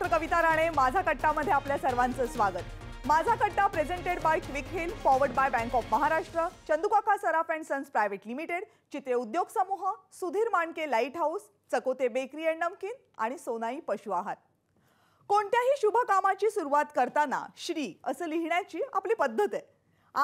Doctor कविता राणे माझा कट्टामध्ये आपल्या सर्वांचं स्वागत Majha Katta presented by Quick Heal powered by Bank of Maharashtra Chandukaka Saraf and Sons Private Limited Chitale उद्योग समूह Sudhir Manke Light House Chakote Bakery and namkeen आणि सोनाई पशु आहार कोणत्याही शुभ कामाची सुरुवात करताना श्री असं लिहिण्याची आपली पद्धत आहे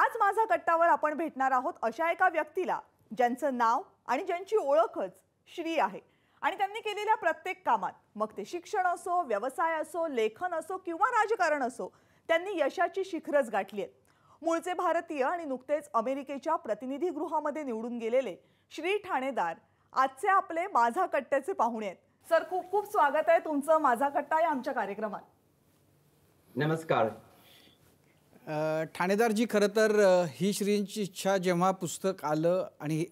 आज माझा कट्टावर आपण भेटणार आहोत अशा एका व्यक्तीला ज्यांचं नाव आणि ज्यांची ओळखच श्री आहे आणि त्यांनी केलेल्या प्रत्येक कामात मग ते शिक्षण असो व्यवसाय असो लेखन असो किंवा राजकारण असो त्यांनी यशाची शिखरच गाठली आहेत मूळचे भारतीय आणि नुकतेच अमेरिकेच्या प्रतिनिधी गृहामध्ये निवडून गेलेले श्री ठाणेदार आजचे आपले माझा कट्ट्याचे पाहुणे आहेत सर खूप खूप स्वागत आहे तुमचं माझा कट्टा या आमच्या कार्यक्रमात नमस्कार ठाणेदार जी खरं तर ही श्रींची इच्छा जेव्हा पुस्तक आलं आणि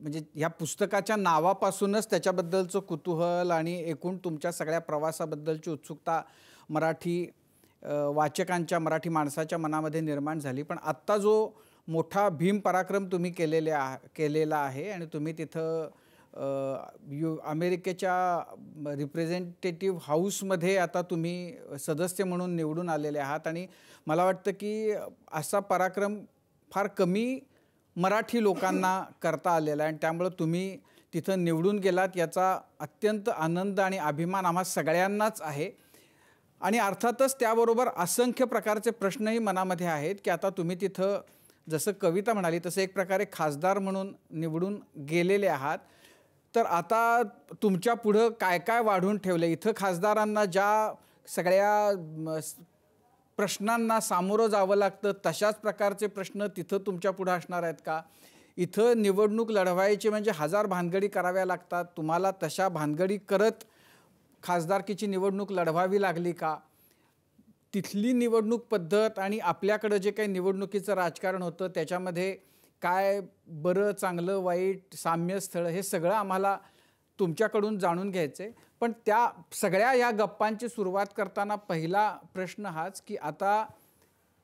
म्हणजे ह्या पुस्तकाच्या नावापासूनच त्याच्याबद्दलचं कुतूहल आणि एकूण तुमच्या सगळ्या प्रवासाबद्दलची उत्सुकता मराठी वाचकांच्या मराठी माणसाच्या मनामध्ये निर्माण झाली पण आत्ता जो मोठा भीम पराक्रम तुम्ही केलेले आ केलेला आहे आणि तुम्ही तिथं यु अमेरिकेच्या रिप्रेझेंटेटिव्ह हाऊसमध्ये आता तुम्ही सदस्य म्हणून निवडून आलेले आहात आणि मला वाटतं की असा पराक्रम फार कमी मराठी लोकांना करता आलेला आहे आणि त्यामुळं तुम्ही तिथं निवडून गेलात याचा अत्यंत आनंद आणि अभिमान आम्हा सगळ्यांनाच आहे आणि अर्थातच त्याबरोबर असंख्य प्रकारचे प्रश्नही मनामध्ये आहेत की आता तुम्ही तिथं जसं कविता म्हणाली तसं एक प्रकारे खासदार म्हणून निवडून गेलेले आहात तर आता तुमच्या पुढं काय काय वाढून ठेवलं इथं खासदारांना ज्या सगळ्या प्रश्नांना सामोरं जावं लागतं तशाच प्रकारचे प्रश्न तिथं तुमच्या पुढं असणार आहेत का इथं निवडणूक लढवायची म्हणजे हजार भानगडी कराव्या लागतात तुम्हाला तशा भानगडी करत खासदारकीची निवडणूक लढवावी लागली का तिथली निवडणूक पद्धत आणि आपल्याकडं जे काही निवडणुकीचं राजकारण होतं त्याच्यामध्ये काय बरं चांगलं वाईट साम्यस्थळ हे सगळं आम्हाला तुमच्याकडून जाणून घ्यायचं आहे पण त्या सगळ्या या गप्पांची सुरुवात करताना पहिला प्रश्न हाच की आता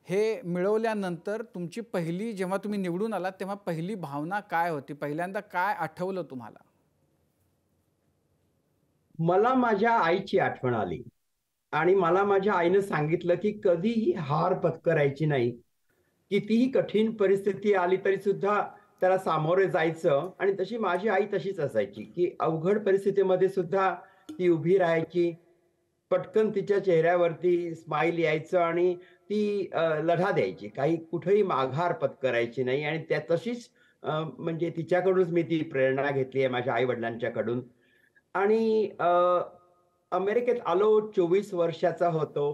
हे मिळवल्यानंतर तुमची पहिली जेव्हा तुम्ही निवडून आला तेव्हा पहिली भावना काय होती पहिल्यांदा काय आठवलं तुम्हाला मला माझ्या आईची आठवण आली आणि मला माझ्या आईनं सांगितलं की कधीही हार पत्करायची नाही कितीही कठीण परिस्थिती आली तरी सुद्धा त्याला सामोरे जायचं आणि तशी माझी आई तशीच असायची की अवघड परिस्थितीमध्ये सुद्धा ती उभी राहायची पटकन तिच्या चेहऱ्यावरती स्माईल यायचं आणि ती लढा द्यायची काही कुठेही माघार पत्करायची नाही आणि त्या तशीच म्हणजे तिच्याकडूनच मी ती प्रेरणा घेतली आहे माझ्या आई वडिलांच्याकडून आणि अमेरिकेत आलो चोवीस वर्षाचा होतो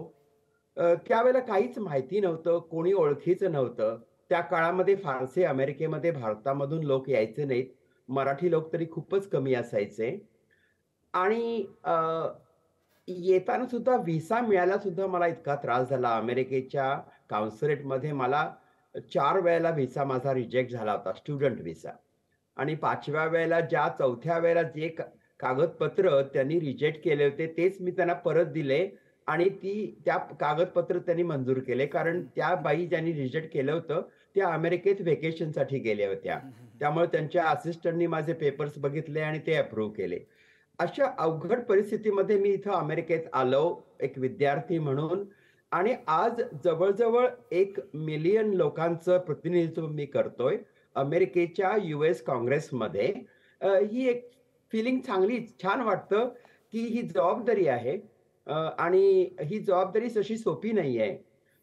त्यावेळेला काहीच माहिती नव्हतं कोणी ओळखीचं नव्हतं त्या काळामध्ये फारसे अमेरिकेमध्ये भारतामधून लोक यायचे नाहीत मराठी लोक तरी खूपच कमी असायचे आणि येताना सुद्धा व्हिसा मिळायला सुद्धा मला इतका त्रास झाला अमेरिकेच्या मध्ये मला चार वेळेला व्हिसा माझा रिजेक्ट झाला होता स्टुडंट व्हिसा आणि पाचव्या वेळेला ज्या चौथ्या वेळेला जे कागदपत्र त्यांनी रिजेक्ट केले होते तेच मी त्यांना परत दिले आणि ती त्या कागदपत्र त्यांनी मंजूर केले कारण त्या बाई ज्यांनी रिजेक्ट केलं होतं त्या अमेरिकेत व्हेकेशनसाठी गेल्या होत्या त्यामुळे त्यांच्या असिस्टंटनी माझे पेपर्स बघितले आणि ते अप्रूव्ह केले अशा अवघड परिस्थितीमध्ये मी इथं अमेरिकेत आलो एक विद्यार्थी म्हणून आणि आज जवळजवळ एक मिलियन लोकांचं प्रतिनिधित्व मी करतोय अमेरिकेच्या एस काँग्रेसमध्ये ही एक फिलिंग चांगली छान वाटतं की ही जबाबदारी आहे आणि ही जबाबदारी तशी सोपी नाही आहे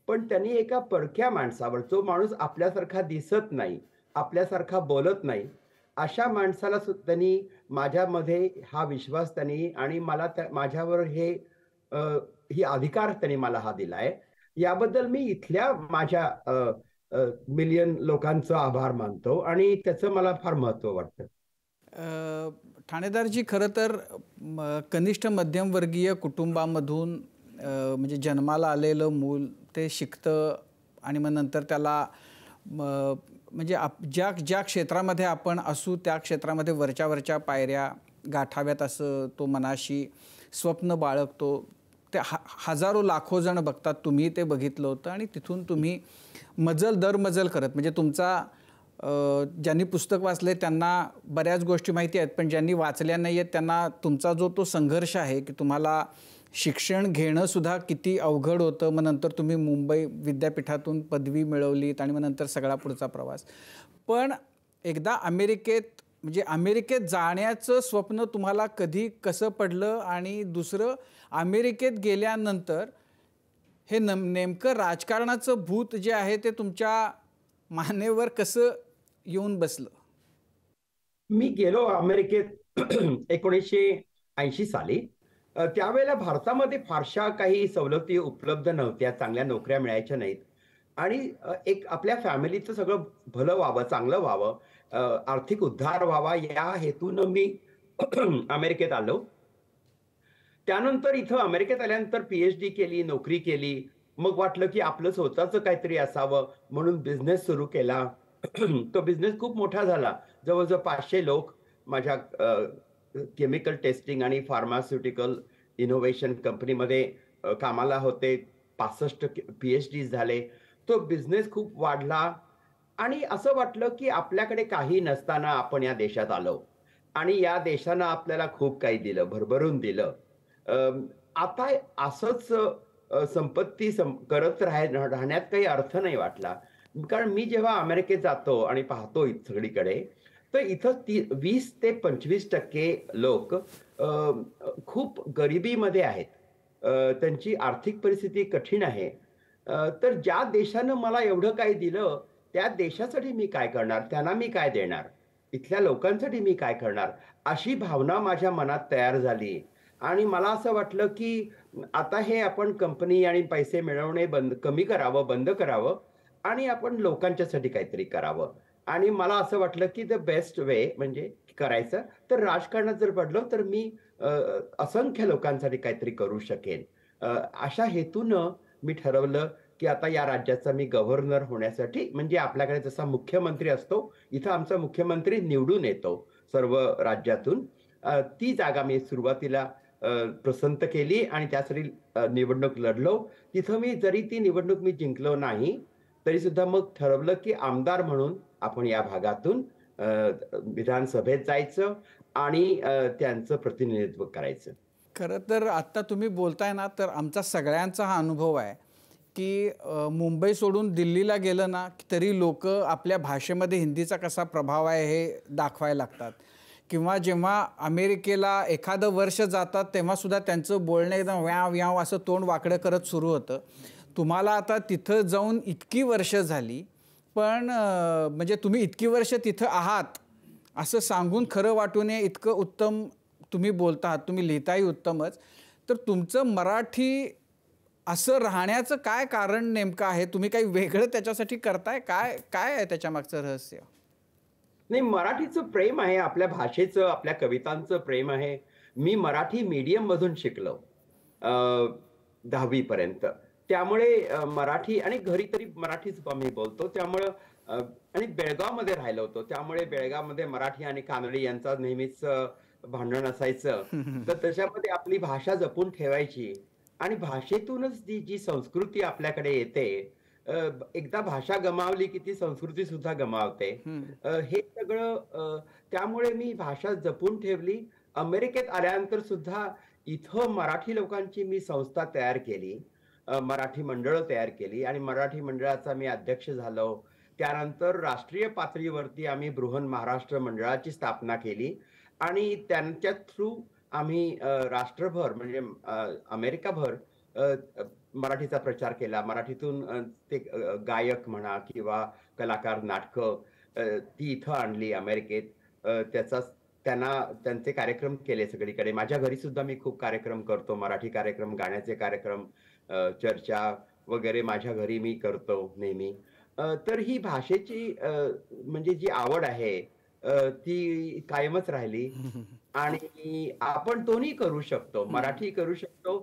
पण त्यांनी एका परक्या माणसावर जो माणूस आपल्यासारखा दिसत नाही आपल्यासारखा बोलत नाही अशा माणसाला त्यांनी माझ्यामध्ये हा विश्वास त्यांनी आणि मला माझ्यावर हे ही अधिकार त्यांनी मला हा दिलाय याबद्दल मी इथल्या माझ्या मिलियन लोकांचं आभार मानतो आणि त्याचं मला फार महत्व वाटतं ठाणेदारजी खरं तर कनिष्ठ मध्यमवर्गीय कुटुंबामधून म्हणजे जन्माला आलेलं मूल ते शिकतं आणि मग नंतर त्याला म्हणजे आप ज्या ज्या क्षेत्रामध्ये आपण असू त्या क्षेत्रामध्ये वरच्या वरच्या पायऱ्या गाठाव्यात असं तो मनाशी स्वप्न बाळगतो ते हा हजारो लाखो जण बघतात तुम्ही ते बघितलं होतं आणि तिथून तुम्ही मजल दर मजल करत म्हणजे तुमचा ज्यांनी पुस्तक वाचले त्यांना बऱ्याच गोष्टी माहिती आहेत पण ज्यांनी वाचल्या नाही आहेत त्यांना तुमचा जो तो संघर्ष आहे की तुम्हाला शिक्षण घेणं सुद्धा किती अवघड होतं मग नंतर तुम्ही मुंबई विद्यापीठातून पदवी मिळवलीत आणि मग नंतर सगळा पुढचा प्रवास पण एकदा अमेरिकेत म्हणजे अमेरिकेत जाण्याचं स्वप्न तुम्हाला कधी कसं पडलं आणि दुसरं अमेरिकेत गेल्यानंतर हे नम नेमकं राजकारणाचं भूत जे आहे ते तुमच्या मानेवर कसं येऊन बसलं मी गेलो अमेरिकेत एकोणीसशे ऐंशी साली त्यावेळेला भारतामध्ये फारशा काही सवलती उपलब्ध नव्हत्या चांगल्या नोकऱ्या मिळायच्या नाहीत आणि एक आपल्या फॅमिलीचं सगळं भलं व्हावं चांगलं व्हावं आर्थिक उद्धार व्हावा या हेतून मी अमेरिकेत आलो त्यानंतर इथं अमेरिकेत आल्यानंतर पीएचडी केली नोकरी केली मग वाटलं की आपलं स्वतःच काहीतरी असावं म्हणून बिझनेस सुरू केला तो बिझनेस खूप मोठा झाला जवळजवळ पाचशे लोक माझ्या केमिकल टेस्टिंग आणि फार्मास्युटिकल इनोव्हेशन कंपनीमध्ये कामाला होते पासष्ट पी एच डी झाले तो बिझनेस खूप वाढला आणि असं वाटलं की आपल्याकडे काही नसताना आपण या देशात आलो आणि या देशानं आपल्याला खूप काही दिलं भरभरून दिलं आता असंच संपत्ती सं करत राह राहण्यात काही अर्थ नाही वाटला कारण मी जेव्हा अमेरिकेत जातो आणि पाहतो सगळीकडे तर इथं ती वीस ते पंचवीस टक्के लोक खूप गरिबीमध्ये आहेत त्यांची आर्थिक परिस्थिती कठीण आहे तर ज्या देशानं मला एवढं काही दिलं त्या देशासाठी मी काय करणार त्यांना मी काय देणार इथल्या लोकांसाठी मी काय करणार अशी भावना माझ्या मनात तयार झाली आणि मला असं वाटलं की आता हे आपण कंपनी आणि पैसे मिळवणे बंद कमी करावं बंद करावं आणि आपण लोकांच्यासाठी काहीतरी करावं आणि मला असं वाटलं की द बेस्ट वे म्हणजे करायचं तर राजकारणात जर पडलो तर मी असंख्य लोकांसाठी काहीतरी करू शकेन अशा हेतून मी ठरवलं की आता या राज्याचा मी गव्हर्नर होण्यासाठी म्हणजे आपल्याकडे जसा मुख्यमंत्री असतो इथं आमचा मुख्यमंत्री निवडून येतो सर्व राज्यातून ती जागा मी सुरुवातीला प्रसंत केली आणि त्यासाठी निवडणूक लढलो तिथं मी जरी ती निवडणूक मी जिंकलो नाही तरी सुद्धा मग ठरवलं की आमदार म्हणून आपण या भागातून विधानसभेत जायचं आणि त्यांचं प्रतिनिधित्व करायचं खरं तर आत्ता तुम्ही बोलताय ना तर आमचा सगळ्यांचा हा अनुभव आहे की मुंबई सोडून दिल्लीला गेलं ना तरी लोक आपल्या भाषेमध्ये हिंदीचा कसा प्रभाव आहे हे दाखवायला लागतात किंवा जेव्हा अमेरिकेला एखादं वर्ष जातात तेव्हासुद्धा त्यांचं बोलणं एकदम व्याव व्याव असं तोंड वाकडं करत सुरू होतं तुम्हाला आता तिथं जाऊन इतकी वर्ष झाली पण म्हणजे तुम्ही इतकी वर्ष तिथं आहात असं सांगून खरं वाटू नये इतकं उत्तम तुम्ही बोलता आहात तुम्ही लिहिताही उत्तमच तर तुमचं मराठी असं राहण्याचं काय कारण नेमकं आहे तुम्ही काही वेगळं त्याच्यासाठी करताय काय काय आहे त्याच्या मागचं रहस्य नाही मराठीचं प्रेम आहे आपल्या भाषेचं आपल्या कवितांचं प्रेम आहे मी मराठी मीडियम मधून शिकलो दहावीपर्यंत त्यामुळे मराठी आणि घरी तरी मराठीच मी बोलतो त्यामुळे आणि बेळगावमध्ये राहिलो होतो त्यामुळे बेळगावमध्ये मराठी आणि कानडी यांचा नेहमीच भांडण असायचं तर त्याच्यामध्ये आपली भाषा जपून ठेवायची आणि भाषेतूनच ती जी संस्कृती आपल्याकडे येते एकदा भाषा गमावली की ती संस्कृती सुद्धा गमावते हे सगळं त्यामुळे मी भाषा जपून ठेवली अमेरिकेत आल्यानंतर सुद्धा इथं मराठी लोकांची मी संस्था तयार केली मराठी मंडळं तयार केली आणि मराठी मंडळाचा मी अध्यक्ष झालो त्यानंतर राष्ट्रीय पातळीवरती आम्ही बृहन महाराष्ट्र मंडळाची स्थापना केली आणि त्यांच्या थ्रू आम्ही राष्ट्रभर म्हणजे अमेरिकाभर मराठीचा प्रचार केला मराठीतून ते गायक म्हणा किंवा कलाकार नाटकं ती इथं आणली अमेरिकेत त्याचा त्यांना त्यांचे कार्यक्रम केले सगळीकडे माझ्या घरी सुद्धा मी खूप कार्यक्रम करतो मराठी कार्यक्रम गाण्याचे कार्यक्रम चर्चा वगैरे माझ्या घरी मी करतो नेहमी तर ही भाषेची म्हणजे जी आवड आहे ती कायमच राहिली आणि आपण दोन्ही करू शकतो मराठी करू शकतो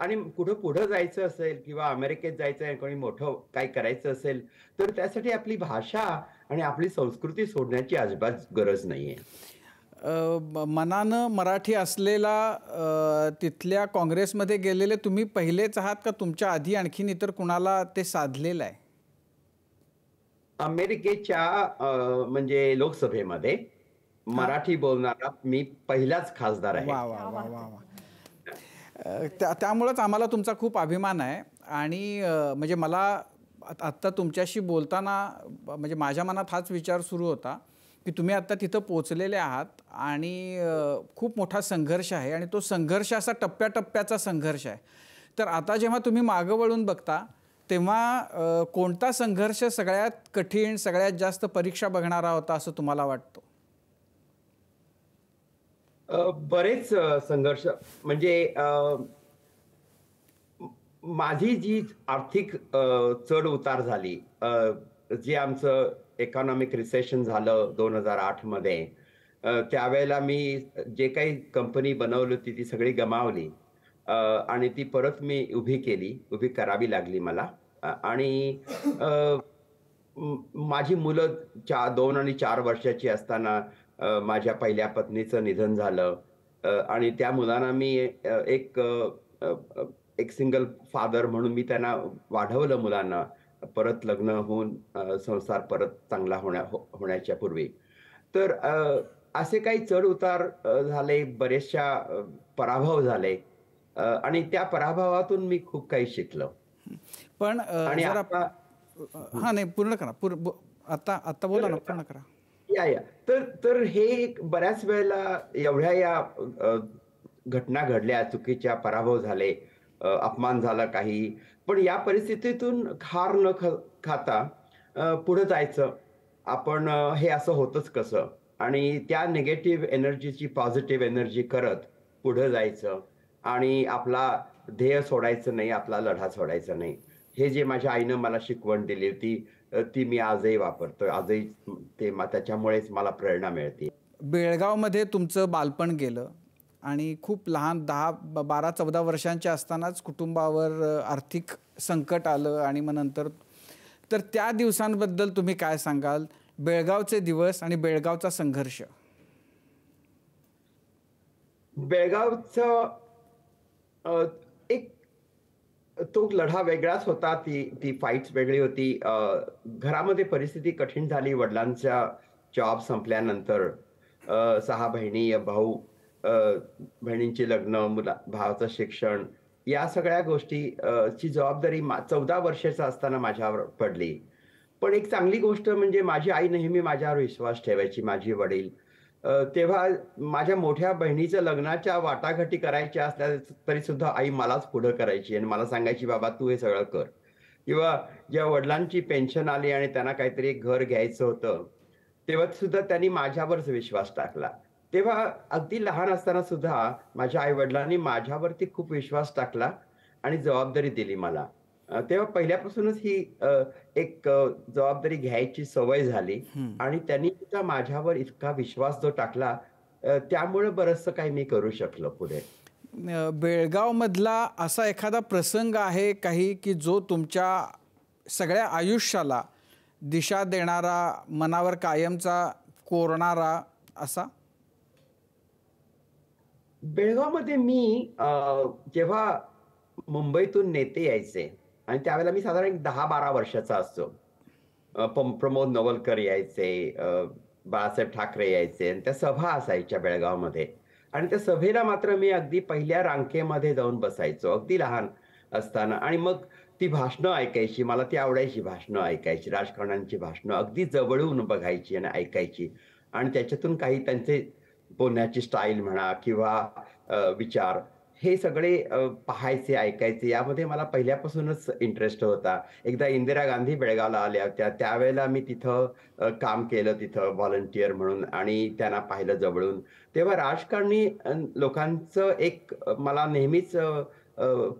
आणि कुठं पुढे जायचं असेल किंवा अमेरिकेत जायचं आहे कोणी मोठं काही करायचं असेल तर त्यासाठी आपली भाषा आणि आपली संस्कृती सोडण्याची अजिबात गरज नाहीये मनानं मराठी असलेला तिथल्या काँग्रेसमध्ये गेलेले तुम्ही पहिलेच आहात का तुमच्या आधी आणखीन इतर कुणाला ते साधलेलं आहे अमेरिकेच्या म्हणजे लोकसभेमध्ये मराठी बोलणारा मी पहिलाच खासदार आहे त्यामुळेच त्यामुळंच आम्हाला तुमचा खूप अभिमान आहे आणि म्हणजे मला आत्ता तुमच्याशी बोलताना म्हणजे माझ्या मनात हाच विचार सुरू होता की तुम्ही आता तिथं पोचलेले आहात आणि खूप मोठा संघर्ष आहे आणि तो संघर्ष असा टप्प्याटप्प्याचा संघर्ष आहे तर आता जेव्हा तुम्ही मागं वळून बघता तेव्हा कोणता संघर्ष सगळ्यात कठीण सगळ्यात जास्त परीक्षा बघणारा होता असं तुम्हाला वाटतो बरेच संघर्ष म्हणजे माझी जी आर्थिक चढ उतार झाली जे आमचं इकॉनॉमिक रिसेशन झालं दोन हजार मध्ये त्यावेळेला मी जे काही कंपनी बनवली होती ती सगळी गमावली आणि ती परत मी उभी केली उभी करावी लागली मला आणि माझी मुलं चा दोन आणि चार वर्षाची असताना माझ्या पहिल्या पत्नीचं निधन झालं आणि त्या मुलांना मी एक एक सिंगल फादर म्हणून मी त्यांना वाढवलं मुलांना परत लग्न होऊन संसार परत चांगला होण्या हो, होण्याच्या पूर्वी तर असे काही चढ उतार झाले बरेचशा पराभव झाले आणि त्या पराभवातून मी खूप काही शिकलो पण आणि हा नाही पूर्ण करा पूर्ण आता आता बोला ना पूर्ण करा या या तर तर हे बऱ्याच वेळेला एवढ्या या घटना घडल्या चुकीच्या पराभव झाले अपमान झाला काही पण या परिस्थितीतून खार न ख खाता पुढे जायचं आपण हे असं होतच कसं आणि त्या निगेटिव्ह एनर्जीची पॉझिटिव्ह एनर्जी करत पुढे जायचं आणि आपला ध्येय सोडायचं नाही आपला लढा सोडायचा नाही हे जे माझ्या आईनं मला शिकवण दिली होती ती मी आजही वापरतो आजही ते त्याच्यामुळेच मला प्रेरणा मिळते बेळगावमध्ये तुमचं बालपण गेलं आणि खूप लहान दहा बारा चौदा वर्षांच्या असतानाच कुटुंबावर आर्थिक संकट आलं आणि मग नंतर तर त्या दिवसांबद्दल तुम्ही काय सांगाल बेळगावचे दिवस आणि बेळगावचा संघर्ष बेळगावचं एक तो लढा वेगळाच होता ती ती फाईट वेगळी होती घरामध्ये परिस्थिती कठीण झाली वडिलांचा जॉब संपल्यानंतर सहा बहिणी भाऊ बहिणींची लग्न मुला भावाचं शिक्षण या सगळ्या गोष्टी ची जबाबदारी चौदा वर्षाचा असताना माझ्यावर पडली पण एक चांगली गोष्ट म्हणजे माझी आई नेहमी माझ्यावर विश्वास ठेवायची माझी वडील तेव्हा माझ्या मोठ्या बहिणीचं लग्नाच्या वाटाघाटी करायच्या असल्या तरी सुद्धा आई मलाच पुढं करायची आणि मला सांगायची बाबा तू हे सगळं कर किंवा जेव्हा वडिलांची पेन्शन आली आणि त्यांना काहीतरी घर घ्यायचं होतं तेव्हा सुद्धा त्यांनी माझ्यावरच विश्वास टाकला तेव्हा अगदी लहान असताना सुद्धा माझ्या आई वडिलांनी माझ्यावरती खूप विश्वास टाकला आणि जबाबदारी दिली मला तेव्हा पहिल्यापासूनच ही एक जबाबदारी घ्यायची सवय झाली आणि त्यांनी सुद्धा माझ्यावर इतका विश्वास जो टाकला त्यामुळे बरस काही मी करू शकलो पुढे बेळगावमधला असा एखादा प्रसंग आहे काही की जो तुमच्या सगळ्या आयुष्याला दिशा देणारा मनावर कायमचा कोरणारा असा बेळगावमध्ये मी जेव्हा मुंबईतून नेते यायचे आणि त्यावेळेला मी साधारण एक दहा बारा वर्षाचा असतो प्रमोद नवलकर यायचे बाळासाहेब ठाकरे यायचे आणि त्या सभा असायच्या बेळगावमध्ये आणि त्या सभेला मात्र मी अगदी पहिल्या रांकेमध्ये जाऊन बसायचो अगदी लहान असताना आणि मग ती भाषणं ऐकायची मला ती आवडायची भाषणं ऐकायची राजकारण्यांची भाषणं अगदी जवळून बघायची आणि ऐकायची आणि त्याच्यातून काही त्यांचे बोलण्याची स्टाईल म्हणा किंवा विचार हे सगळे पाहायचे ऐकायचे यामध्ये मला पहिल्यापासूनच इंटरेस्ट होता एकदा इंदिरा गांधी बेळगावला आल्या होत्या त्यावेळेला मी तिथं काम केलं तिथं व्हॉलंटियर म्हणून आणि त्यांना पाहिलं जवळून तेव्हा राजकारणी लोकांचं एक मला नेहमीच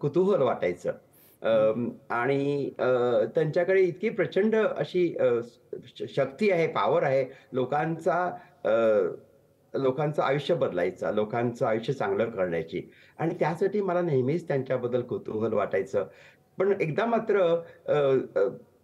कुतूहल वाटायचं आणि त्यांच्याकडे इतकी प्रचंड अशी शक्ती आहे पॉवर आहे लोकांचा लोकांचं आयुष्य बदलायचं लोकांचं आयुष्य चांगलं करण्याची आणि त्यासाठी मला नेहमीच त्यांच्याबद्दल कुतूहल वाटायचं पण एकदा मात्र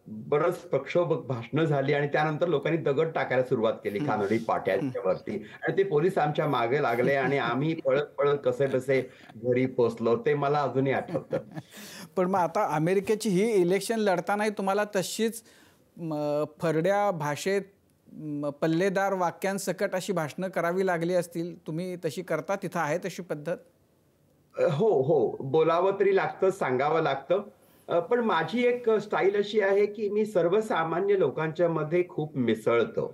बरंच पक्षोभक भाषण झाली आणि त्यानंतर लोकांनी दगड टाकायला सुरुवात केली कानोडी वरती आणि ते पोलीस आमच्या मागे लागले आणि आम्ही पळत पळत कसे कसे घरी पोचलो ते मला अजूनही आठवतं पण मग आता अमेरिकेची ही इलेक्शन लढतानाही तुम्हाला तशीच फरड्या भाषेत पल्लेदार वाक्यांसकट अशी भाषणं करावी लागली असतील तुम्ही तशी करता तिथं आहे तशी पद्धत हो हो बोलावं तरी लागतं सांगावं लागतं पण माझी एक स्टाईल अशी आहे की मी सर्वसामान्य लोकांच्या मध्ये खूप मिसळतो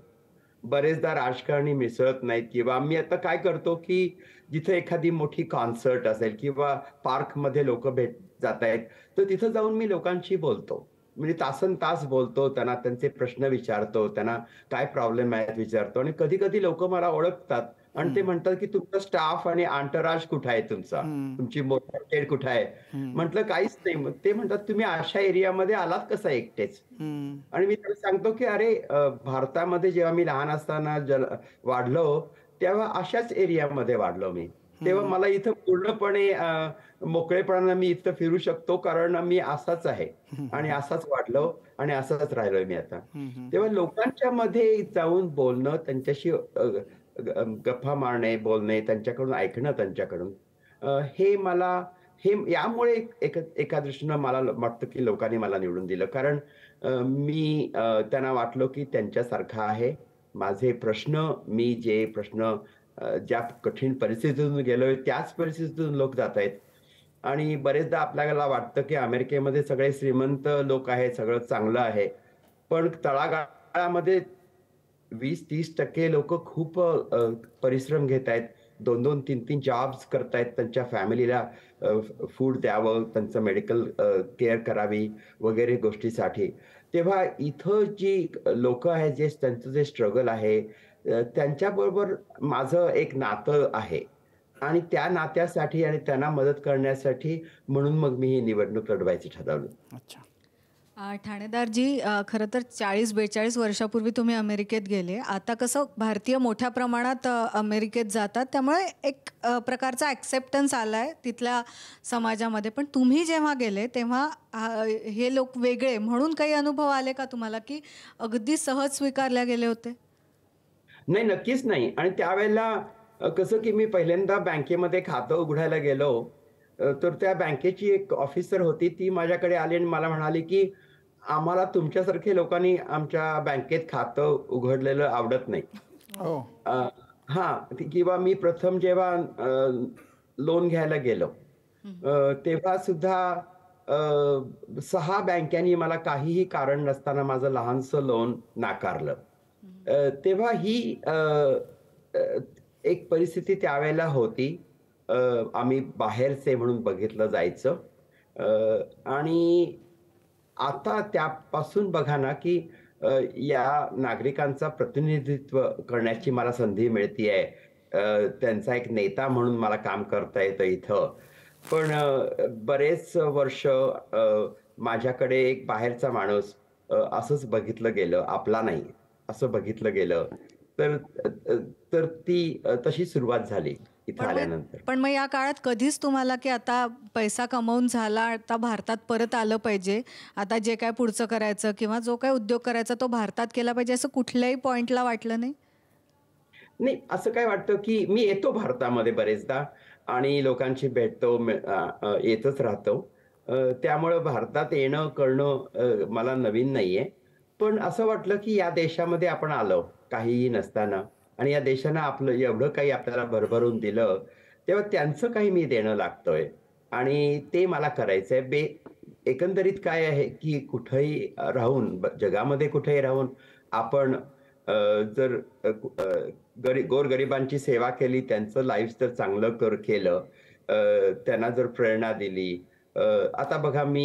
बरेचदा राजकारणी मिसळत नाहीत किंवा मी आता काय करतो की जिथे एखादी मोठी कॉन्सर्ट असेल किंवा पार्कमध्ये लोक भेट जात आहेत तर तिथं जाऊन मी लोकांशी बोलतो म्हणजे तासन तास बोलतो त्यांना त्यांचे प्रश्न विचारतो त्यांना काय प्रॉब्लेम आहेत विचारतो आणि कधी कधी लोक मला ओळखतात आणि ते म्हणतात की तुमचा स्टाफ आणि आंतरराज कुठं आहे तुमचा तुमची मोटर कुठं आहे म्हटलं काहीच नाही ते म्हणतात तुम्ही अशा एरियामध्ये आलात कसा एकटेच आणि मी त्याला सांगतो की अरे भारतामध्ये जेव्हा मी लहान असताना वाढलो तेव्हा अशाच एरियामध्ये वाढलो मी तेव्हा मला इथं पूर्णपणे मोकळेपणाने मी इथं फिरू शकतो कारण मी असाच आहे आणि असाच वाढलो आणि असाच राहिलोय मी आता तेव्हा लोकांच्या मध्ये जाऊन बोलणं त्यांच्याशी गप्पा मारणे बोलणे त्यांच्याकडून ऐकणं त्यांच्याकडून हे मला हे यामुळे एका दृष्टीनं मला वाटतं की लोकांनी मला निवडून दिलं कारण मी त्यांना वाटलो की त्यांच्यासारखा आहे माझे प्रश्न मी जे प्रश्न ज्या कठीण परिस्थितीतून आहे त्याच परिस्थितीतून लोक जात आहेत आणि बरेचदा आपल्याला वाटतं की अमेरिकेमध्ये सगळे श्रीमंत लोक आहेत सगळं चांगलं आहे पण तळागाळामध्ये वीस तीस टक्के लोक खूप परिश्रम घेत आहेत दोन दोन तीन तीन जॉब्स करतायत त्यांच्या फॅमिलीला फूड द्यावं त्यांचं मेडिकल केअर करावी वगैरे गोष्टीसाठी तेव्हा इथं जी लोक आहेत जे त्यांचं जे स्ट्रगल आहे त्यांच्याबरोबर माझं एक नातं आहे आणि त्या नात्यासाठी आणि त्यांना मदत करण्यासाठी म्हणून मग मी ही निवडणूक लढवायची ठरवलं अच्छा ठाणेदारजी खरं तर चाळीस बेचाळीस वर्षापूर्वी तुम्ही अमेरिकेत गेले आता कसं भारतीय मोठ्या प्रमाणात अमेरिकेत जातात त्यामुळे एक प्रकारचा ॲक्सेप्टन्स आला आहे तिथल्या समाजामध्ये पण तुम्ही जेव्हा गेले तेव्हा हे लोक वेगळे म्हणून काही अनुभव आले का तुम्हाला की अगदी सहज स्वीकारले गेले होते नाही नक्कीच नाही आणि त्यावेळेला कसं की मी पहिल्यांदा बँकेमध्ये खातं उघडायला गेलो तर त्या बँकेची एक ऑफिसर होती ती माझ्याकडे आली आणि मला म्हणाली की आम्हाला तुमच्यासारखे लोकांनी आमच्या बँकेत खातं उघडलेलं आवडत नाही हो. हा किंवा मी प्रथम जेव्हा लोन घ्यायला गेलो तेव्हा सुद्धा सहा बँकांनी मला काहीही कारण नसताना माझं लहानसं लोन नाकारलं तेव्हा ही एक परिस्थिती त्यावेळेला होती आम्ही बाहेरचे म्हणून बघितलं जायचं आणि आता त्यापासून बघा ना की या नागरिकांचा प्रतिनिधित्व करण्याची मला संधी मिळते आहे त्यांचा एक नेता म्हणून मला काम करता येतं इथं पण बरेच वर्ष माझ्याकडे एक बाहेरचा माणूस असंच बघितलं गेलं आपला नाही असं बघितलं गेलं तर तर ती तशी सुरुवात झाली इथं आल्यानंतर पण मग या काळात कधीच तुम्हाला की आता पैसा कमवून झाला आता भारतात परत आलं पाहिजे आता जे काय पुढचं करायचं किंवा जो काय उद्योग करायचा तो भारतात केला पाहिजे असं कुठल्याही पॉइंटला वाटलं नाही नाही असं काय वाटतं की मी येतो भारतामध्ये बरेचदा आणि लोकांशी भेटतो येतच राहतो त्यामुळं भारतात येणं करणं मला नवीन नाहीये पण असं वाटलं की या देशामध्ये आपण आलो काहीही नसताना आणि या देशानं आपलं एवढं काही आपल्याला भरभरून दिलं तेव्हा त्यांचं काही मी देणं लागतोय आणि ते मला करायचं आहे बे एकंदरीत काय आहे की कुठेही राहून जगामध्ये कुठेही राहून आपण जर गरी गोरगरिबांची सेवा केली त्यांचं लाईफ जर चांगलं कर केलं त्यांना जर प्रेरणा दिली आता बघा मी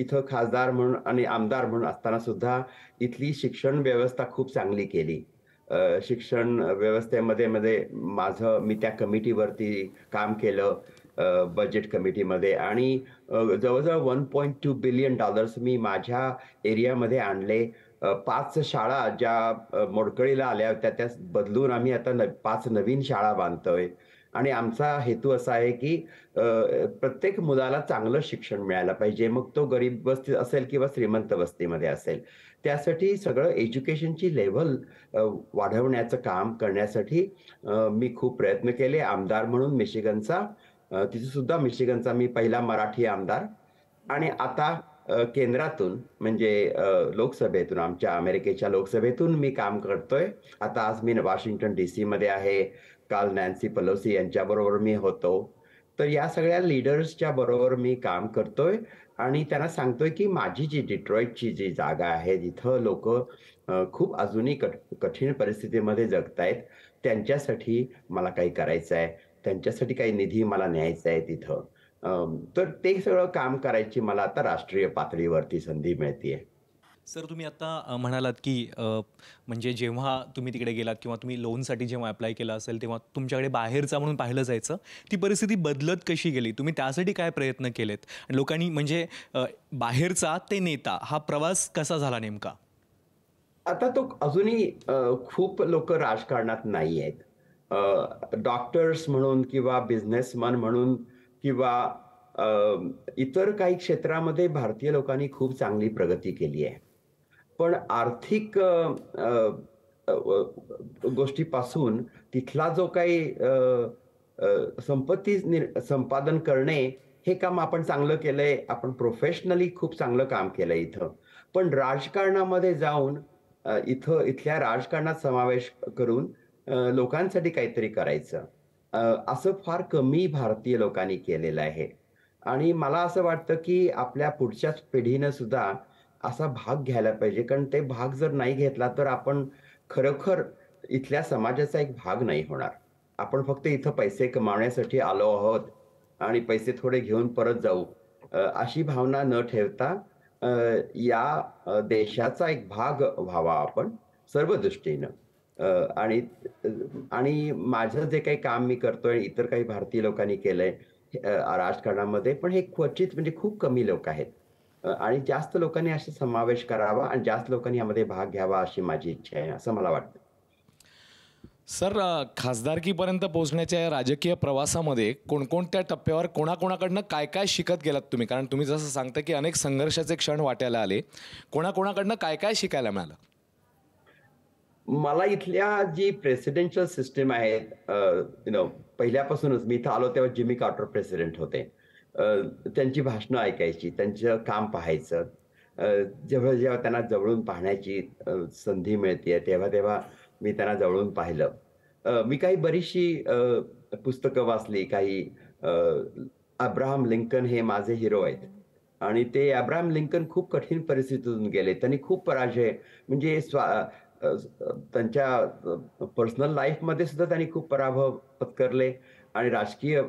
इथं खासदार म्हणून आणि आमदार म्हणून असताना सुद्धा इथली शिक्षण व्यवस्था खूप चांगली केली शिक्षण व्यवस्थेमध्ये मध्ये म्हणजे माझं मी त्या कमिटीवरती काम केलं बजेट कमिटीमध्ये आणि जवळजवळ one point two billion dollars मी माझ्या एरियामध्ये आणले पाच शाळा ज्या मोडकळीला आल्या होत्या त्या बदलून आम्ही आता न पाच नवीन शाळा बांधतोय आणि आमचा हेतू असा आहे की प्रत्येक मुलाला चांगलं शिक्षण मिळायला पाहिजे मग तो गरीब वस्ती असेल किंवा श्रीमंत वस्तीमध्ये असेल त्यासाठी सगळं एज्युकेशनची लेवल वाढवण्याचं काम करण्यासाठी मी खूप प्रयत्न केले आमदार म्हणून मिशिगनचा तिथे सुद्धा मिशिगनचा मी पहिला मराठी आमदार आणि आता केंद्रातून म्हणजे लोकसभेतून आमच्या अमेरिकेच्या लोकसभेतून मी काम करतोय आता आज मी वॉशिंग्टन डी सी मध्ये आहे काल नॅन्सी पलोसी यांच्याबरोबर मी होतो तर या सगळ्या लिडर्सच्या बरोबर मी काम करतोय आणि त्यांना सांगतोय की माझी जी डिट्रॉईटची जी जागा आहे जिथं लोक खूप अजूनही कठीण परिस्थितीमध्ये जगतायत त्यांच्यासाठी मला काही करायचं आहे त्यांच्यासाठी काही निधी मला न्यायचा आहे तिथं तर ते सगळं काम करायची मला आता राष्ट्रीय पातळीवरती संधी मिळते सर तुम्ही आता म्हणालात की म्हणजे जेव्हा तुम्ही तिकडे गेलात किंवा तुम्ही लोनसाठी जेव्हा अप्लाय केला असेल तेव्हा तुमच्याकडे बाहेरचा म्हणून पाहिलं जायचं ती परिस्थिती बदलत कशी गेली तुम्ही त्यासाठी काय प्रयत्न केलेत लोकांनी म्हणजे बाहेरचा ते नेता हा प्रवास कसा झाला नेमका आता तो अजूनही खूप लोक राजकारणात नाही आहेत डॉक्टर्स म्हणून किंवा बिझनेसमन म्हणून किंवा इतर काही क्षेत्रामध्ये भारतीय लोकांनी खूप चांगली प्रगती केली आहे पण आर्थिक गोष्टीपासून तिथला जो काही संपत्ती संपादन करणे हे काम आपण चांगलं केलंय आपण प्रोफेशनली खूप चांगलं काम केलंय इथं पण राजकारणामध्ये जाऊन इथं इथल्या राजकारणात समावेश करून लोकांसाठी काहीतरी करायचं असं फार कमी भारतीय लोकांनी केलेलं आहे आणि मला असं वाटतं की आपल्या पुढच्याच पिढीनं सुद्धा असा भाग घ्यायला पाहिजे कारण ते भाग जर नाही घेतला तर आपण खरोखर इथल्या समाजाचा एक भाग नाही होणार आपण फक्त इथं पैसे कमावण्यासाठी आलो आहोत आणि पैसे थोडे घेऊन परत जाऊ अशी भावना न ठेवता या देशाचा एक भाग व्हावा आपण सर्व दृष्टीनं आणि आणि माझं जे काही काम मी करतोय इतर काही भारतीय लोकांनी केलंय राजकारणामध्ये पण हे क्वचित म्हणजे खूप कमी लोक आहेत आणि जास्त लोकांनी असा समावेश करावा आणि जास्त लोकांनी यामध्ये भाग घ्यावा अशी माझी इच्छा आहे असं मला वाटतं सर खासदारकीपर्यंत पोहोचण्याच्या या राजकीय प्रवासामध्ये कोणकोणत्या टप्प्यावर कोणाकोणाकडनं काय काय शिकत गेलात तुम्ही कारण तुम्ही जसं सांगता की अनेक संघर्षाचे क्षण वाटायला आले कोणाकोणाकडनं काय काय शिकायला मिळालं मला इथल्या जी प्रेसिडेन्शियल सिस्टीम आहे यु नो पहिल्यापासूनच मी इथं आलो तेव्हा जिमी कार्टर प्रेसिडेंट होते त्यांची भाषणं ऐकायची त्यांचं काम पाहायचं जेव्हा जेव्हा त्यांना जवळून पाहण्याची संधी मिळते तेव्हा तेव्हा मी त्यांना जवळून पाहिलं मी काही बरीचशी पुस्तकं वाचली काही अब्राहम लिंकन हे माझे हिरो आहेत आणि ते अब्राहम लिंकन खूप कठीण परिस्थितीतून गेले त्यांनी खूप पराजय म्हणजे स्वा त्यांच्या पर्सनल लाईफमध्ये सुद्धा त्यांनी खूप पराभव पत्करले आणि राजकीय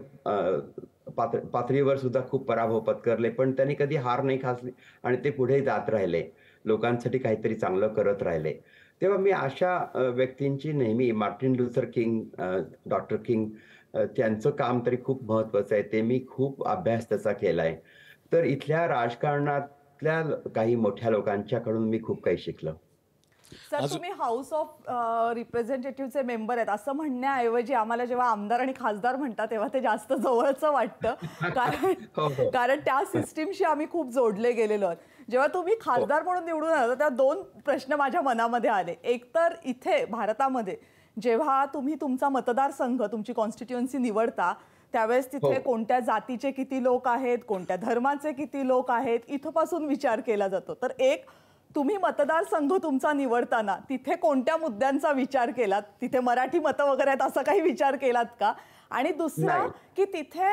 पातळीवर सुद्धा खूप पराभव पत्करले पण त्यांनी कधी हार नाही खासली आणि ते पुढे जात राहिले लोकांसाठी काहीतरी चांगलं करत राहिले तेव्हा मी अशा व्यक्तींची नेहमी Martin Luther King doctor King त्यांचं काम तरी खूप महत्वाचं आहे ते मी खूप अभ्यास त्याचा केला आहे तर इथल्या राजकारणातल्या काही मोठ्या लोकांच्याकडून मी खूप काही शिकलो सर तुम्ही हाऊस ऑफ रिप्रेझेंटेटिव्हचे मेंबर आहेत असं म्हणण्याऐवजी आम्हाला जेव्हा आमदार आणि खासदार म्हणतात तेव्हा ते जास्त जवळचं वाटतं कारण हो, हो. कारण त्या सिस्टीमशी आम्ही खूप जोडले गेलेलो आहोत जेव्हा तुम्ही हो. खासदार म्हणून निवडून आला तेव्हा दोन प्रश्न माझ्या मनामध्ये आले एक तर इथे भारतामध्ये जेव्हा तुम्ही तुमचा मतदारसंघ तुमची कॉन्स्टिट्युएन्सी निवडता त्यावेळेस तिथे कोणत्या जातीचे किती लोक आहेत कोणत्या धर्माचे किती लोक आहेत इथंपासून विचार केला जातो तर एक तुम्ही मतदारसंघ तुमचा निवडताना तिथे कोणत्या मुद्द्यांचा विचार केलात तिथे मराठी मतं वगैरे आहेत असा काही विचार केलात का आणि दुसरा की तिथे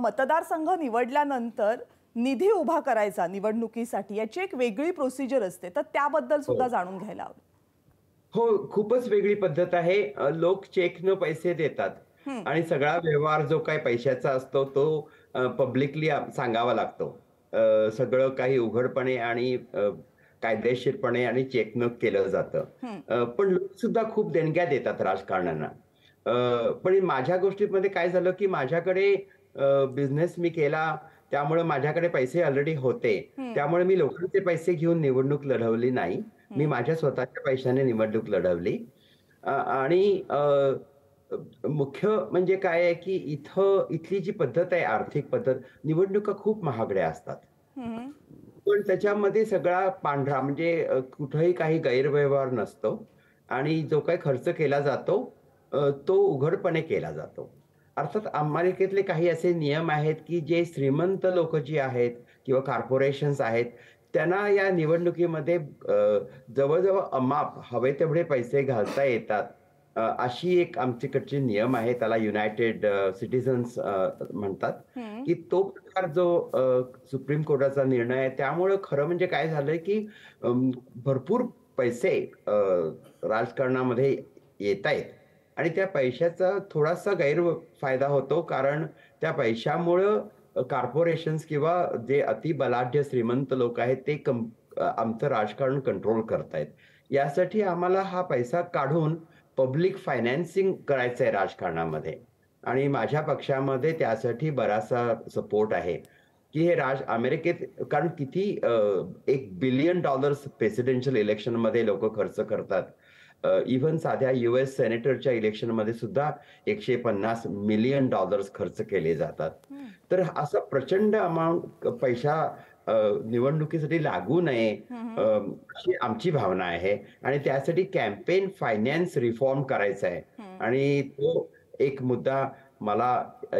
मतदारसंघ निवडल्यानंतर निधी उभा करायचा निवडणुकीसाठी याची एक वेगळी प्रोसिजर असते तर त्याबद्दल सुद्धा हो. जाणून घ्यायला हवं हो खूपच वेगळी पद्धत आहे लोक चेकनं पैसे देतात आणि सगळा व्यवहार जो काही पैशाचा असतो तो पब्लिकली सांगावा लागतो सगळं काही उघडपणे आणि कायदेशीरपणे आणि न केलं जातं पण लोक सुद्धा खूप देणग्या देतात राजकारणांना पण माझ्या गोष्टीमध्ये काय झालं की माझ्याकडे बिझनेस मी केला त्यामुळे माझ्याकडे पैसे ऑलरेडी होते त्यामुळे मी लोकांचे पैसे घेऊन निवडणूक लढवली नाही मी माझ्या स्वतःच्या पैशाने निवडणूक लढवली आणि मुख्य म्हणजे काय आहे की इथं इथली जी पद्धत आहे आर्थिक पद्धत निवडणुका खूप महागड्या असतात पण त्याच्यामध्ये सगळा पांढरा म्हणजे कुठंही काही गैरव्यवहार नसतो आणि जो काही खर्च केला जातो तो उघडपणे केला जातो अर्थात अमेरिकेतले काही असे नियम आहेत की जे श्रीमंत लोक जी आहेत किंवा कॉर्पोरेशन्स आहेत त्यांना या निवडणुकीमध्ये जवळजवळ अमाप हवे तेवढे पैसे घालता येतात अशी एक आमच्याकडचे नियम आहे त्याला युनायटेड सिटीजन्स म्हणतात की तो प्रकार जो सुप्रीम कोर्टाचा निर्णय आहे त्यामुळे खरं म्हणजे काय झालंय की भरपूर पैसे राजकारणामध्ये येत आहेत आणि त्या पैशाचा थोडासा गैरफायदा होतो कारण त्या पैशामुळं कॉर्पोरेशन्स किंवा जे अतिबलाढ्य श्रीमंत लोक आहेत ते कम आमचं राजकारण कंट्रोल करतायत यासाठी आम्हाला हा पैसा काढून पब्लिक फायनान्सिंग करायचं आहे राजकारणामध्ये आणि माझ्या पक्षामध्ये त्यासाठी बराचसा सपोर्ट आहे की हे राज अमेरिकेत कारण किती एक बिलियन डॉलर्स प्रेसिडेन्शियल इलेक्शनमध्ये लोक खर्च करतात इव्हन साध्या यू एस सेनेटरच्या इलेक्शनमध्ये सुद्धा एकशे पन्नास मिलियन डॉलर्स खर्च केले जातात तर असा प्रचंड अमाऊंट पैसा निवडणुकीसाठी लागू नये अशी आमची भावना आहे आणि त्यासाठी कॅम्पेन फायनान्स रिफॉर्म करायचा आहे आणि तो एक मुद्दा मला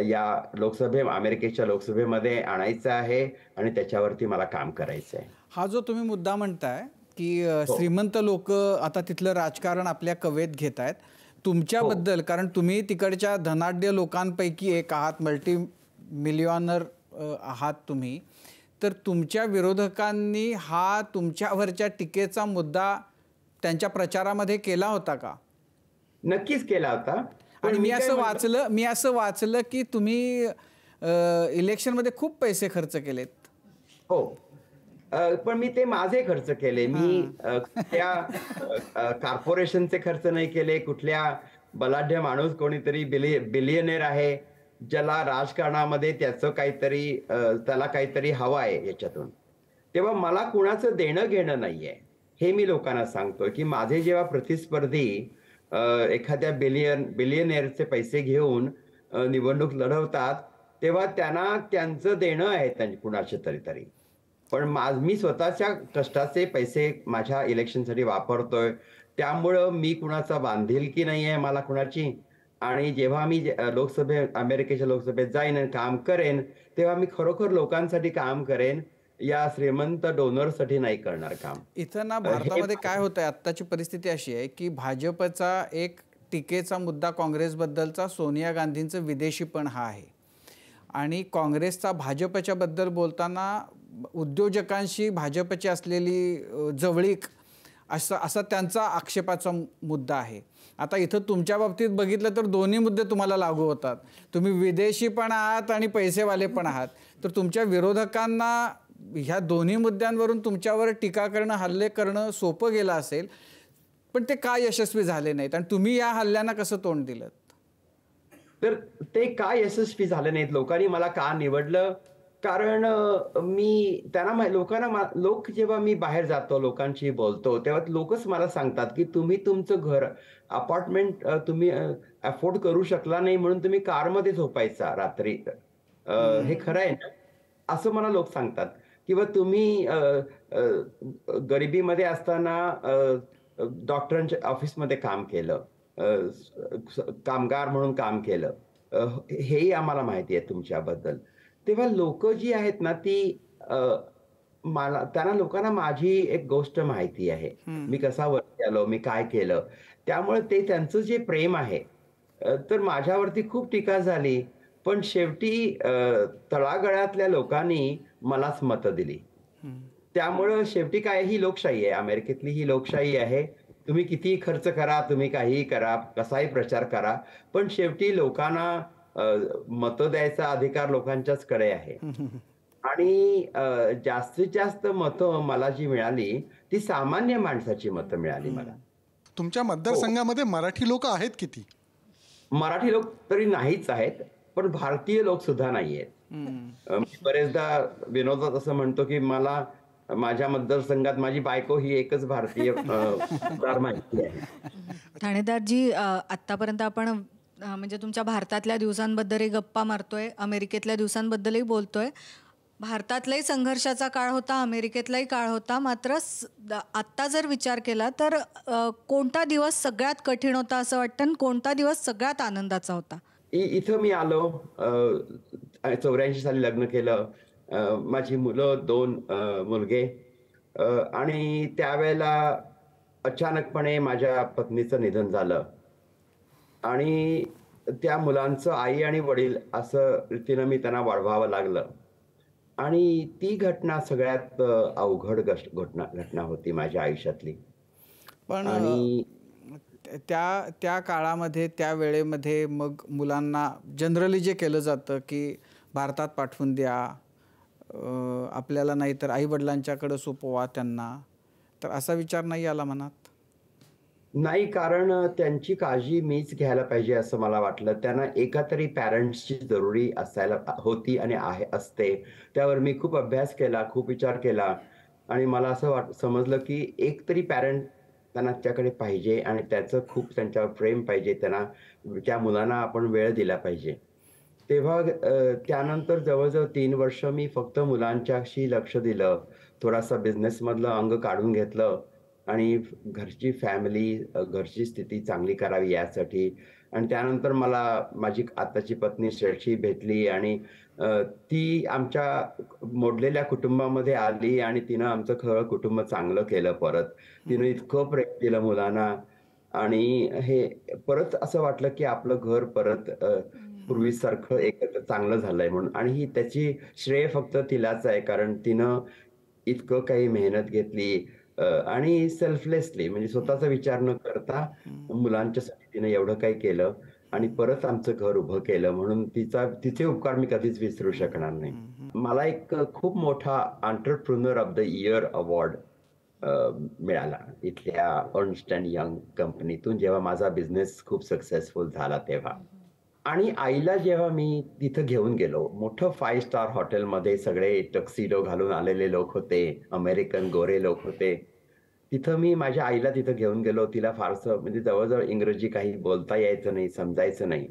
या लोकसभे अमेरिकेच्या लोकसभेमध्ये आणायचा आहे आणि त्याच्यावरती मला काम करायचं आहे हा जो तुम्ही मुद्दा म्हणताय की हो. श्रीमंत लोक आता तिथलं राजकारण आपल्या कवेत घेत आहेत तुमच्याबद्दल हो. कारण तुम्ही तिकडच्या धनाढ्य लोकांपैकी एक आहात मल्टी मिलियॉनर आहात तुम्ही तर तुमच्या विरोधकांनी हा तुमच्यावरच्या टीकेचा मुद्दा त्यांच्या प्रचारामध्ये केला होता का नक्कीच केला होता आणि मी असं वाचलं मी असं वाचलं की तुम्ही इलेक्शन मध्ये खूप पैसे खर्च केलेत हो पण मी ते माझे खर्च केले मी त्या कॉर्पोरेशनचे खर्च नाही केले कुठल्या बलाढ्य माणूस कोणीतरी बिलियनेर आहे ज्याला राजकारणामध्ये त्याचं काहीतरी त्याला काहीतरी हवं आहे याच्यातून तेव्हा मला कुणाचं देणं घेणं नाहीये हे मी लोकांना सांगतो की माझे जेव्हा प्रतिस्पर्धी एखाद्या बिलियन बिलियनेअरचे पैसे घेऊन निवडणूक लढवतात तेव्हा त्यांना त्यांचं देणं आहे त्यांनी कुणाचे तरी तरी पण माझ मी स्वतःच्या कष्टाचे पैसे माझ्या इलेक्शनसाठी वापरतोय त्यामुळं मी कुणाचा बांधील की नाही आहे मला कुणाची आणि जेव्हा मी लोकसभे अमेरिकेच्या लोकसभेत जाईन आणि काम करेन तेव्हा मी खरोखर लोकांसाठी काम करेन या श्रीमंत डोनरसाठी नाही करणार काम इथं ना भारतामध्ये काय होत आहे आत्ताची परिस्थिती अशी आहे की भाजपचा एक टीकेचा मुद्दा काँग्रेसबद्दलचा सोनिया गांधींचं विदेशीपण हा आहे आणि काँग्रेसचा भाजपच्या बद्दल बोलताना उद्योजकांशी भाजपची असलेली जवळीक असं असा त्यांचा आक्षेपाचा मुद्दा आहे आता इथं तुमच्या बाबतीत बघितलं तर दोन्ही मुद्दे तुम्हाला लागू होतात तुम्ही विदेशी पण आहात आणि पैसेवाले पण आहात तर तुमच्या विरोधकांना ह्या दोन्ही मुद्द्यांवरून तुमच्यावर टीका करणं हल्ले करणं सोपं गेलं असेल पण ते का यशस्वी झाले नाहीत आणि तुम्ही या हल्ल्यांना कसं तोंड दिलं तर ते का यशस्वी झाले नाहीत लोकांनी मला का निवडलं कारण मी त्यांना लोकांना लोक जेव्हा मी बाहेर जातो लोकांशी बोलतो तेव्हा लोकच मला सांगतात की तुम्ही तुमचं घर अपार्टमेंट तुम्ही अफोर्ड करू शकला नाही म्हणून तुम्ही कारमध्ये झोपायचा रात्री हे खरं आहे ना असं मला लोक सांगतात किंवा तुम्ही गरिबीमध्ये असताना डॉक्टरांच्या ऑफिसमध्ये काम केलं कामगार म्हणून काम केलं हेही आम्हाला माहिती आहे तुमच्याबद्दल तेव्हा लोक जी आहेत ना ती मला त्यांना लोकांना माझी एक गोष्ट माहिती आहे मी कसा वरती आलो मी काय केलं त्यामुळे ते त्यांचं जे प्रेम आहे तर माझ्यावरती खूप टीका झाली पण शेवटी तळागळातल्या लोकांनी मलाच मतं दिली त्यामुळं शेवटी काय ही लोकशाही आहे अमेरिकेतली ही लोकशाही आहे तुम्ही किती खर्च करा तुम्ही काहीही करा कसाही प्रचार करा पण शेवटी लोकांना मत द्यायचा अधिकार लोकांच्याच कडे आहे आणि जास्तीत जास्त मतं मला जी मिळाली ती सामान्य माणसाची मतं मिळाली मला तुमच्या हो. मतदारसंघामध्ये मराठी लोक आहेत किती मराठी लोक तरी नाहीच आहेत पण भारतीय लोक सुद्धा नाही आहेत बरेचदा विनोदात असं म्हणतो की मला माझ्या मतदारसंघात माझी बायको ही एकच भारतीय माहिती आहे ठाणेदारजी आतापर्यंत आपण म्हणजे तुमच्या भारतातल्या दिवसांबद्दलही गप्पा मारतोय अमेरिकेतल्या दिवसांबद्दलही बोलतोय भारतातलाही संघर्षाचा काळ होता अमेरिकेतलाही काळ होता मात्र आत्ता जर विचार केला तर कोणता दिवस सगळ्यात कठीण होता असं वाटतं आणि कोणता दिवस सगळ्यात आनंदाचा होता इथं मी आलो चौऱ्याऐंशी साली लग्न केलं माझी मुलं दोन मुलगे आणि त्यावेळेला अचानकपणे माझ्या पत्नीचं निधन झालं आणि त्या मुलांचं आई आणि वडील असं रीतीनं मी त्यांना वाढवावं लागलं आणि ती घटना सगळ्यात अवघड घटना घटना होती माझ्या आयुष्यातली पण आणि त्या त्या काळामध्ये त्या वेळेमध्ये मग मुलांना जनरली जे केलं जातं की भारतात पाठवून द्या आपल्याला नाही तर आईवडिलांच्याकडं सोपवा त्यांना तर असा विचार नाही आला मनात नाही कारण त्यांची काळजी मीच घ्यायला पाहिजे असं मला वाटलं त्यांना एका तरी पॅरेंट्सची जरुरी असायला होती आणि आहे असते त्यावर मी खूप अभ्यास केला खूप विचार केला आणि मला असं वाट समजलं की एक तरी पॅरेंट त्यांना त्याकडे पाहिजे आणि त्याचं खूप त्यांच्यावर प्रेम पाहिजे त्यांना त्या मुलांना आपण वेळ दिला पाहिजे तेव्हा त्यानंतर जवळजवळ तीन वर्ष मी फक्त मुलांच्याशी लक्ष दिलं थोडासा बिझनेसमधलं अंग काढून घेतलं आणि घरची फॅमिली घरची स्थिती चांगली करावी यासाठी आणि त्यानंतर मला माझी आताची पत्नी श्रेष्ठी भेटली आणि ती आमच्या मोडलेल्या कुटुंबामध्ये आली आणि तिनं आमचं खरं कुटुंब चांगलं केलं परत तिनं इतकं प्रेम दिलं मुलांना आणि हे परत असं वाटलं की आपलं घर परत पूर्वीसारखं एकत्र चांगलं झालंय म्हणून आणि ही त्याची श्रेय फक्त तिलाच आहे कारण तिनं इतकं काही मेहनत घेतली आणि सेल्फलेसली म्हणजे स्वतःचा विचार न करता साठी तिने एवढं काही केलं आणि परत आमचं घर उभं केलं म्हणून तिचा तिचे उपकार मी कधीच विसरू शकणार नाही मला एक खूप मोठा entrepreneur of the year award मिळाला इथल्या अर्नस्ट अँड यंग कंपनीतून जेव्हा माझा बिझनेस खूप सक्सेसफुल झाला तेव्हा आणि आईला जेव्हा मी तिथं घेऊन गेलो मोठं फाय स्टार हॉटेलमध्ये सगळे टक्सिडो घालून आलेले लोक होते अमेरिकन गोरे लोक होते तिथं मी माझ्या आईला तिथं घेऊन गेलो तिला फारसं म्हणजे जवळजवळ इंग्रजी काही बोलता यायचं नाही समजायचं नाही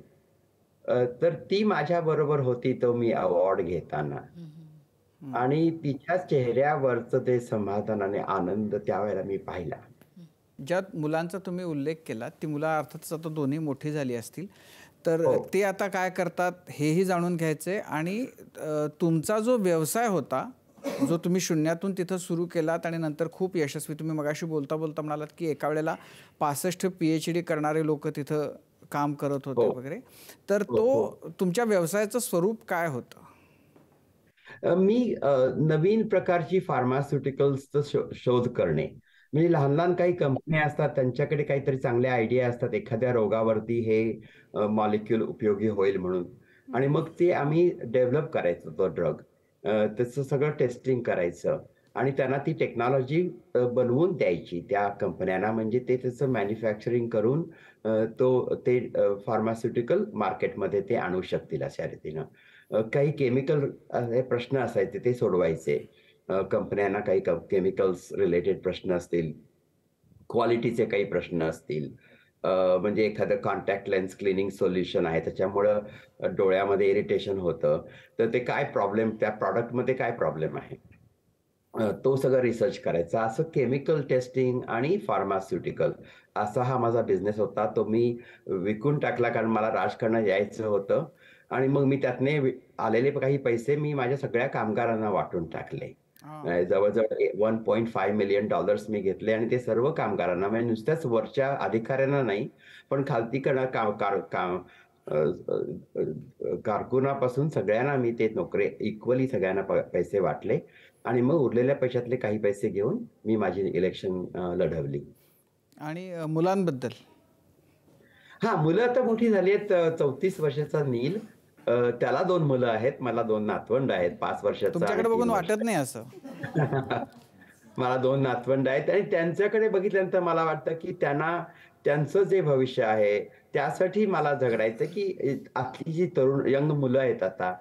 तर ती माझ्या बरोबर होती तो मी अवॉर्ड घेताना आणि तिच्या चेहऱ्यावरच ते समाधान आणि आनंद त्यावेळेला मी पाहिला ज्या मुलांचा तुम्ही उल्लेख केला ती मुलं अर्थातच आता दोन्ही मोठी झाली असतील तर हो. ते आता काय करतात हेही जाणून घ्यायचे आणि तुमचा जो व्यवसाय होता जो तुम्ही शून्यातून तिथं सुरू केलात आणि नंतर खूप यशस्वी तुम्ही मगाशी बोलता बोलता म्हणालात की एका वेळेला पासष्ट पी एच डी करणारे लोक तिथं काम करत होते हो. वगैरे तर हो, तो तुमच्या व्यवसायाचं स्वरूप काय होतं मी नवीन प्रकारची फार्मास्युटिकल्सचा शोध करणे म्हणजे लहान लहान काही कंपन्या असतात त्यांच्याकडे काहीतरी चांगल्या आयडिया असतात एखाद्या रोगावरती हे मॉलिक्युल उपयोगी होईल म्हणून आणि मग ते आम्ही डेव्हलप करायचो तो ड्रग त्याचं सगळं टेस्टिंग करायचं आणि त्यांना ती टेक्नॉलॉजी बनवून द्यायची त्या कंपन्यांना म्हणजे ते त्याचं मॅन्युफॅक्चरिंग करून तो ते फार्मास्युटिकल मार्केटमध्ये ते आणू शकतील अशा रीतीनं काही केमिकल प्रश्न असायचे ते सोडवायचे कंपन्यांना काही केमिकल्स रिलेटेड प्रश्न असतील क्वालिटीचे काही प्रश्न असतील म्हणजे एखादं कॉन्टॅक्ट लेन्स क्लिनिंग सोल्युशन आहे त्याच्यामुळं डोळ्यामध्ये इरिटेशन होतं तर ते काय प्रॉब्लेम त्या प्रॉडक्टमध्ये काय प्रॉब्लेम आहे तो सगळं रिसर्च करायचा असं केमिकल टेस्टिंग आणि फार्मास्युटिकल असा हा माझा बिझनेस होता तो मी विकून टाकला कारण मला राजकारणात यायचं होतं आणि मग मी त्यातने आलेले काही पैसे मी माझ्या सगळ्या कामगारांना वाटून टाकले जवळजवळ one point five million dollars मी घेतले आणि ते सर्व कामगारांना म्हणजे नुसत्याच वरच्या अधिकाऱ्यांना नाही पण खालती कारकुनापासून सगळ्यांना मी ते नोकरे इक्वली सगळ्यांना पैसे वाटले आणि मग उरलेल्या पैशातले काही पैसे घेऊन मी माझी इलेक्शन लढवली आणि मुलांबद्दल हा मुलं आता मोठी झाली आहेत चौतीस वर्षाचा नील त्याला दोन मुलं आहेत मला दोन नातवंड आहेत पाच वर्षाचा बघून वाटत नाही असं मला दोन नातवंड आहेत आणि त्यांच्याकडे बघितल्यानंतर मला वाटतं की त्यांना त्यांचं जे भविष्य आहे त्यासाठी मला झगडायचं की आपली जी तरुण यंग मुलं आहेत आता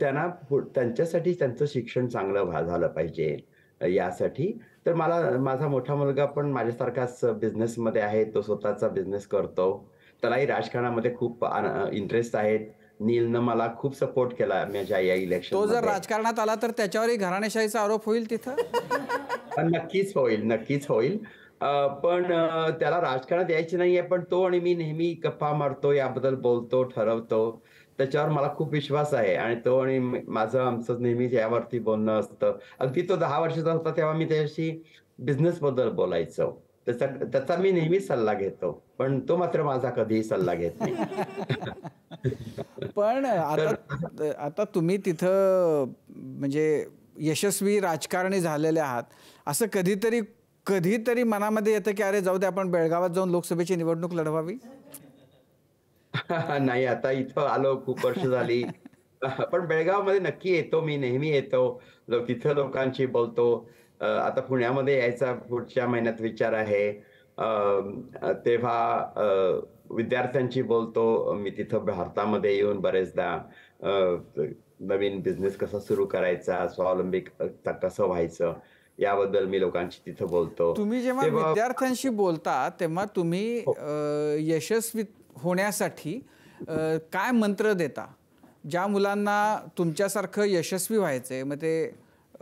त्यांना त्यांच्यासाठी त्यांचं शिक्षण चांगलं झालं पाहिजे यासाठी तर मला माझा मोठा मुलगा पण माझ्यासारखाच बिझनेसमध्ये आहे तो स्वतःचा बिझनेस करतो त्यालाही राजकारणामध्ये खूप इंटरेस्ट आहेत नीलनं मला खूप सपोर्ट केला माझ्या या इलेक्शन तो जर राजकारणात आला तर त्याच्यावरही घराणेशाहीचा आरोप होईल तिथं पण नक्कीच होईल नक्कीच होईल पण त्याला राजकारणात यायचे नाहीये पण तो आणि मी नेहमी गप्पा मारतो याबद्दल बोलतो ठरवतो त्याच्यावर मला खूप विश्वास आहे आणि तो आणि माझं आमचं नेहमी यावरती बोलणं असतं अगदी तो दहा वर्षाचा होता तेव्हा मी त्याच्याशी बिझनेस बद्दल बोलायचो त्याचा मी नेहमी सल्ला घेतो पण तो मात्र माझा कधीही सल्ला घेत नाही पण आता तुम्ही तिथं म्हणजे यशस्वी राजकारणी झालेले आहात असं कधीतरी कधीतरी मनामध्ये येतं की अरे जाऊ दे आपण बेळगावात जाऊन लोकसभेची निवडणूक लढवावी नाही आता इथं आलो खूप वर्ष झाली पण बेळगाव मध्ये नक्की येतो मी नेहमी येतो तिथं लोकांशी बोलतो आता पुण्यामध्ये यायचा पुढच्या महिन्यात विचार आहे तेव्हा विद्यार्थ्यांशी बोलतो मी तिथं भारतामध्ये येऊन बरेचदा नवीन बिझनेस कसा सुरू करायचा स्वावलंबी कसं व्हायचं याबद्दल मी लोकांशी तिथं बोलतो तुम्ही जेव्हा विद्यार्थ्यांशी बोलता तेव्हा तुम्ही हो. यशस्वी होण्यासाठी काय मंत्र देता ज्या मुलांना तुमच्यासारखं यशस्वी व्हायचंय मग ते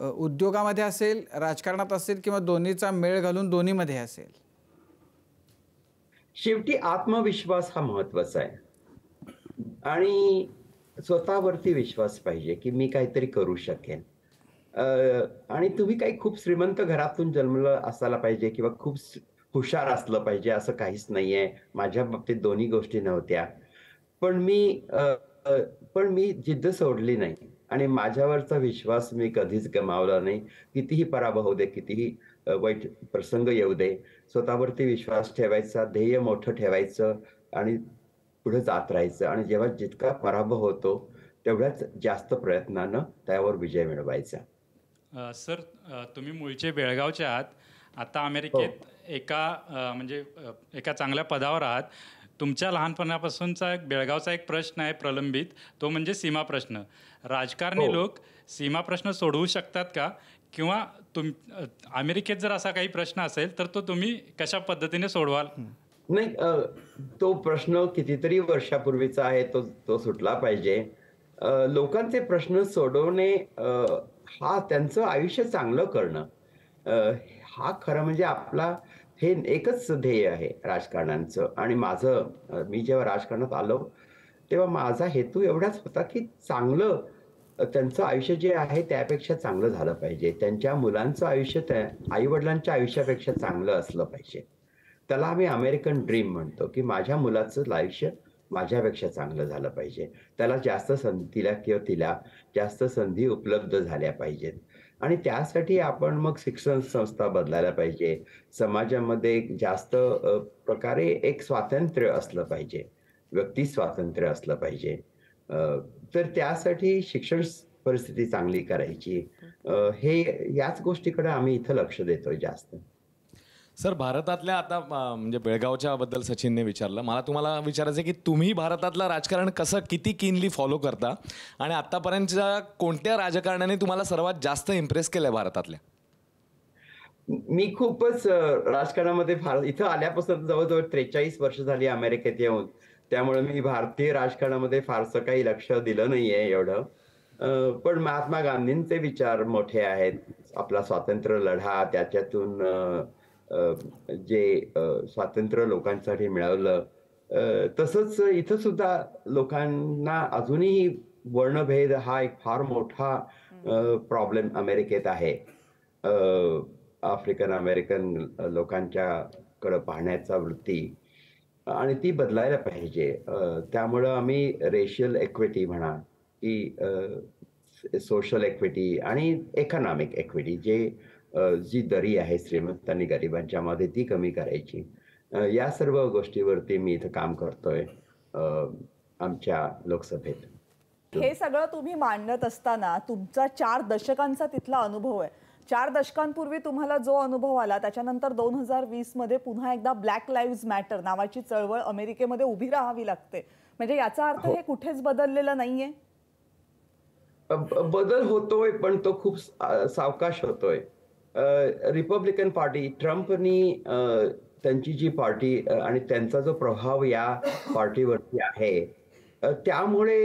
उद्योगामध्ये असेल राजकारणात असेल किंवा दोन्हीचा मेळ घालून दोन्हीमध्ये असेल शेवटी आत्मविश्वास हा महत्वाचा आहे आणि स्वतःवरती विश्वास पाहिजे की मी काहीतरी करू शकेन आणि तुम्ही काही खूप श्रीमंत घरातून जन्मलं असायला पाहिजे किंवा खूप हुशार असलं पाहिजे असं काहीच नाहीये माझ्या बाबतीत दोन्ही गोष्टी नव्हत्या पण मी पण मी जिद्द सोडली नाही आणि माझ्यावरचा विश्वास मी कधीच गमावला नाही कितीही पराभव होऊ दे कितीही वाईट प्रसंग येऊ दे स्वतःवरती विश्वास ठेवायचा ध्येय मोठं ठेवायचं आणि पुढे जात राहायचं आणि जेव्हा जितका पराभव होतो तेवढ्याच जास्त प्रयत्नानं त्यावर विजय मिळवायचा सर तुम्ही मुळचे बेळगावचे आहात आता अमेरिकेत हो. एका म्हणजे एका चांगल्या पदावर आहात तुमच्या लहानपणापासूनचा एक बेळगावचा एक प्रश्न आहे प्रलंबित तो म्हणजे सीमा प्रश्न राजकारणी हो. लोक सीमा प्रश्न सोडवू शकतात का किंवा तुम अमेरिकेत जर असा काही प्रश्न असेल तर तो तुम्ही कशा पद्धतीने सोडवाल नाही तो प्रश्न कितीतरी वर्षापूर्वीचा आहे तो तो सुटला पाहिजे लोकांचे प्रश्न सोडवणे हा त्यांचं आयुष्य चांगलं करणं हा खरं म्हणजे आपला हे एकच ध्येय आहे राजकारणांचं आणि माझं मी जेव्हा राजकारणात आलो तेव्हा माझा हेतू एवढाच होता की चांगलं त्यांचं आयुष्य जे आहे त्यापेक्षा चांगलं झालं पाहिजे त्यांच्या मुलांचं आयुष्य त्या आईवडिलांच्या आयुष्यापेक्षा चांगलं असलं पाहिजे त्याला आम्ही अमेरिकन ड्रीम म्हणतो की माझ्या मुलाचं आयुष्य माझ्यापेक्षा चांगलं झालं पाहिजे त्याला जास्त तिला किंवा तिला जास्त संधी उपलब्ध झाल्या पाहिजेत आणि त्यासाठी आपण मग शिक्षण संस्था बदलायला पाहिजे समाजामध्ये जास्त प्रकारे एक स्वातंत्र्य असलं पाहिजे व्यक्ती स्वातंत्र्य असलं पाहिजे तर त्यासाठी शिक्षण परिस्थिती चांगली करायची हे याच गोष्टीकडे आम्ही इथं लक्ष देतोय जास्त सर भारतातल्या आता म्हणजे बेळगावच्या बद्दल सचिनने विचारलं मला तुम्हाला विचारायचं की तुम्ही भारतातलं राजकारण कसं किती किनली फॉलो करता आणि आतापर्यंतच्या कोणत्या राजकारणाने तुम्हाला सर्वात जास्त इम्प्रेस केलंय भारतातल्या मी खूपच राजकारणामध्ये फार इथं आल्यापासून जवळजवळ त्रेचाळीस वर्ष झाली अमेरिकेत येऊन त्यामुळे मी भारतीय राजकारणामध्ये फारसं काही लक्ष दिलं नाहीये एवढं पण महात्मा गांधींचे विचार मोठे आहेत आपला स्वातंत्र्य लढा त्याच्यातून जे स्वातंत्र्य लोकांसाठी मिळवलं तसंच इथं सुद्धा लोकांना अजूनही वर्णभेद हा एक फार मोठा प्रॉब्लेम अमेरिकेत आहे आफ्रिकन अमेरिकन लोकांच्याकडं पाहण्याचा वृत्ती आणि ती बदलायला पाहिजे त्यामुळं आम्ही रेशियल एक्विटी म्हणा की सोशल एक्विटी आणि इकॉनॉमिक एक्विटी जे जी दरी आहे श्रीमंत आणि गरिबांच्या मध्ये ती कमी करायची या सर्व गोष्टीवरती मी इथं काम करतोय आमच्या लोकसभेत हे सगळं तुम्ही मांडत असताना तुमचा चार दशकांचा तिथला अनुभव आहे चार दशकांपूर्वी तुम्हाला जो अनुभव आला त्याच्यानंतर दोन हजार मध्ये पुन्हा एकदा ब्लॅक लाईव्ह मॅटर नावाची चळवळ अमेरिकेमध्ये उभी राहावी लागते म्हणजे याचा अर्थ हो. हे कुठेच बदललेलं नाहीये बदल होतोय पण तो खूप सावकाश होतोय रिपब्लिकन पार्टी ट्रम्पनी त्यांची जी पार्टी आणि त्यांचा जो प्रभाव या पार्टीवरती आहे त्यामुळे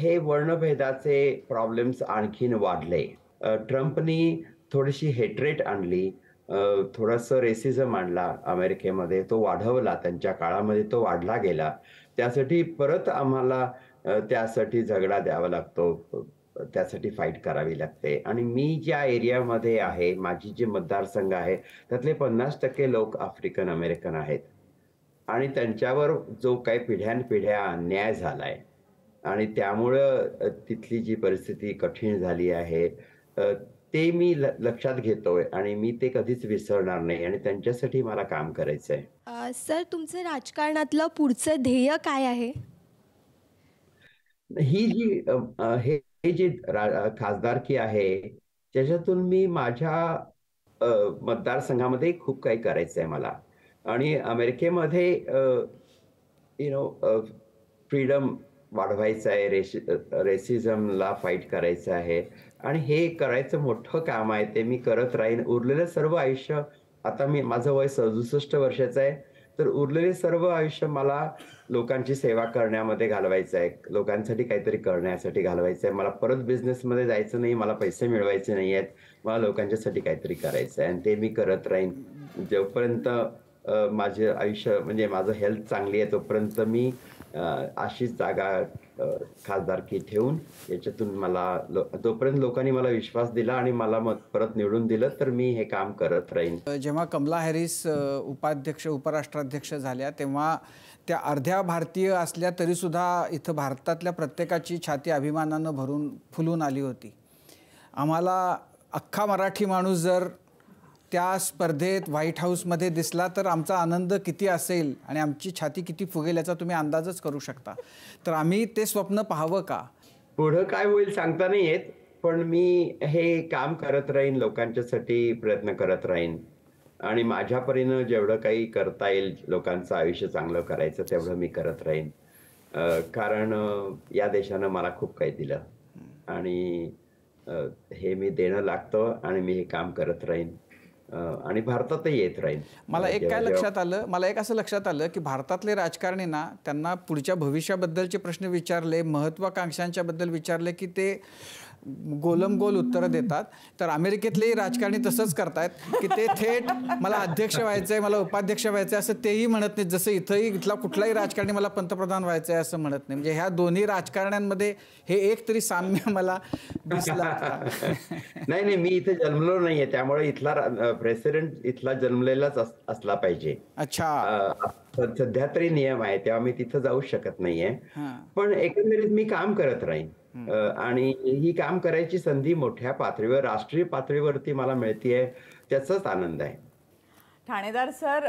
हे वर्णभेदाचे प्रॉब्लेम्स आणखीन वाढले ट्रम्पनी थोडीशी हेट्रेट आणली थोडस रेसिझम आणला अमेरिकेमध्ये तो वाढवला त्यांच्या काळामध्ये तो वाढला गेला त्यासाठी परत आम्हाला त्यासाठी झगडा द्यावा लागतो त्यासाठी फाईट करावी लागते आणि मी ज्या एरियामध्ये आहे माझी जी मतदारसंघ आहे त्यातले पन्नास टक्के लोक आफ्रिकन अमेरिकन आहेत आणि त्यांच्यावर जो काही पिढ्यानपिढ्या अन्याय झालाय आणि त्यामुळं तिथली जी परिस्थिती कठीण झाली आहे ते मी लक्षात घेतोय आणि मी ते कधीच विसरणार नाही आणि त्यांच्यासाठी मला काम करायचं आहे सर तुमचं राजकारणातलं पुढचं ध्येय काय आहे ही जी हे जी खासदारकी आहे त्याच्यातून मी माझ्या मतदारसंघामध्ये खूप काही करायचं आहे मला आणि अमेरिकेमध्ये यु नो फ्रीडम वाढवायचं आहे रेशि रेसिझमला फाईट करायचं आहे आणि हे करायचं मोठं काम आहे ते मी करत राहीन उरलेलं सर्व आयुष्य आता मी माझं वय सदुसष्ट वर्षाचं आहे तर उरलेले सर्व आयुष्य मला लोकांची सेवा करण्यामध्ये घालवायचं आहे लोकांसाठी काहीतरी करण्यासाठी घालवायचं आहे मला परत बिझनेसमध्ये जायचं नाही मला पैसे मिळवायचे नाही आहेत मला लोकांच्यासाठी काहीतरी करायचं आहे आणि ते मी करत राहीन जोपर्यंत माझे आयुष्य म्हणजे माझं हेल्थ चांगली आहे तोपर्यंत मी अशीच जागा खासदारकी ठेवून याच्यातून मला जोपर्यंत लोकांनी मला विश्वास दिला आणि मला मग परत निवडून दिलं तर मी हे काम करत राहीन जेव्हा कमला हॅरिस उपाध्यक्ष उपराष्ट्राध्यक्ष झाल्या तेव्हा त्या अर्ध्या भारतीय असल्या तरी सुद्धा इथं भारतातल्या प्रत्येकाची छाती अभिमानानं भरून फुलून आली होती आम्हाला अख्खा मराठी माणूस जर त्या स्पर्धेत व्हाईट हाऊसमध्ये दिसला तर आमचा आनंद किती असेल आणि आमची छाती किती फुगेल याचा तुम्ही अंदाजच करू शकता तर आम्ही ते स्वप्न पाहावं का पुढं काय होईल सांगता नाही येत पण मी हे काम करत राहीन लोकांच्यासाठी प्रयत्न करत राहीन आणि माझ्या परीनं जेवढं काही करता येईल लोकांचं आयुष्य चांगलं करायचं तेवढं मी करत राहीन कारण या देशानं मला खूप काही दिलं आणि हे मी देणं लागतं आणि मी हे काम करत राहीन आणि भारतातही येत राहील मला म्हणजे एक काय लक्षात आलं मला एक असं लक्षात आलं की भारतातले राजकारणी ना त्यांना पुढच्या भविष्याबद्दलचे प्रश्न विचारले बद्दल विचारले की ते गोलम गोल उत्तर देतात तर अमेरिकेतलेही राजकारणी तसंच करतायत की ते थेट मला अध्यक्ष व्हायचं आहे मला उपाध्यक्ष व्हायचं आहे असं तेही म्हणत नाहीत जसं इथंही इथला कुठलाही राजकारणी मला पंतप्रधान व्हायचं आहे असं म्हणत नाही म्हणजे ह्या दोन्ही राजकारण्यांमध्ये हे एक तरी साम्य मला दिसला नाही नाही मी इथे जन्मलो नाहीये त्यामुळे इथला प्रेसिडेंट इथला जन्मलेलाच असला पाहिजे अच्छा सध्या तरी नियम आहे तेव्हा मी तिथं जाऊ शकत नाहीये पण एकंदरीत मी काम करत राहीन आणि ही काम करायची संधी मोठ्या पातळीवर राष्ट्रीय पातळीवरती मला मिळतीये त्याचाच आनंद आहे ठाणेदार सर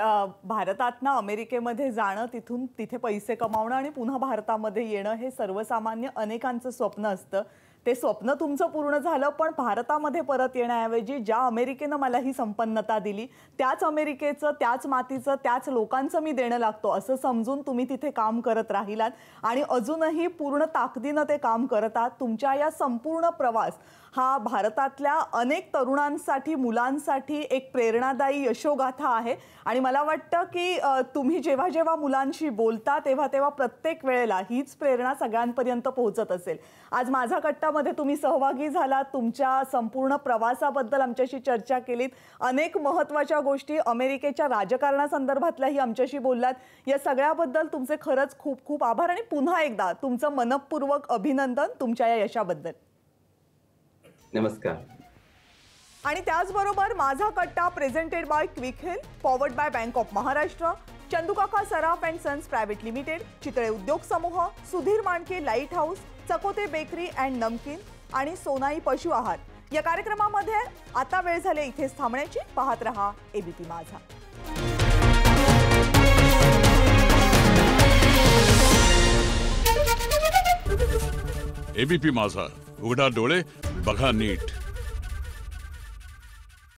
ना अमेरिकेमध्ये जाणं तिथून तिथे पैसे कमावणं आणि पुन्हा भारतामध्ये येणं हे सर्वसामान्य अनेकांचं स्वप्न असतं ते स्वप्न तुमचं पूर्ण झालं पण भारतामध्ये परत येण्याऐवजी ज्या अमेरिकेनं मला ही संपन्नता दिली त्याच अमेरिकेचं त्याच मातीचं त्याच लोकांचं मी देणं लागतो असं समजून तुम्ही तिथे काम करत राहिलात आणि अजूनही पूर्ण ताकदीनं ते काम करत आहात तुमच्या या संपूर्ण प्रवास हा भारतातल्या अनेक तरुणांसाठी मुलांसाठी एक प्रेरणादायी यशोगाथा आहे आणि मला वाटतं की तुम्ही जेव्हा जेव्हा मुलांशी बोलता तेव्हा तेव्हा प्रत्येक वेळेला हीच प्रेरणा सगळ्यांपर्यंत पोहोचत असेल आज माझा कट्टा प्रवासामध्ये तुम्ही सहभागी झाला तुमच्या संपूर्ण प्रवासाबद्दल आमच्याशी चर्चा केलीत अनेक महत्वाच्या गोष्टी अमेरिकेच्या राजकारणासंदर्भातल्याही आमच्याशी बोललात या सगळ्याबद्दल तुमचे खरंच खूप खूप आभार आणि पुन्हा एकदा तुमचं मनपूर्वक अभिनंदन तुमच्या या यशाबद्दल नमस्कार आणि त्याचबरोबर Majha Katta presented by Quick Heal powered by Bank of Maharashtra Chandukaka Saraf and Sons Private Limited Chitale उद्योग समूह Sudhir Manke Light House Chakote Bakery and namkeen आणि सोनाई पशु आहार या कार्यक्रमामध्ये आता वेळ झाले इथेच थांबण्याची पाहत रहा एबीपी माझा एबीपी माझा उघडा डोळे बघा नीट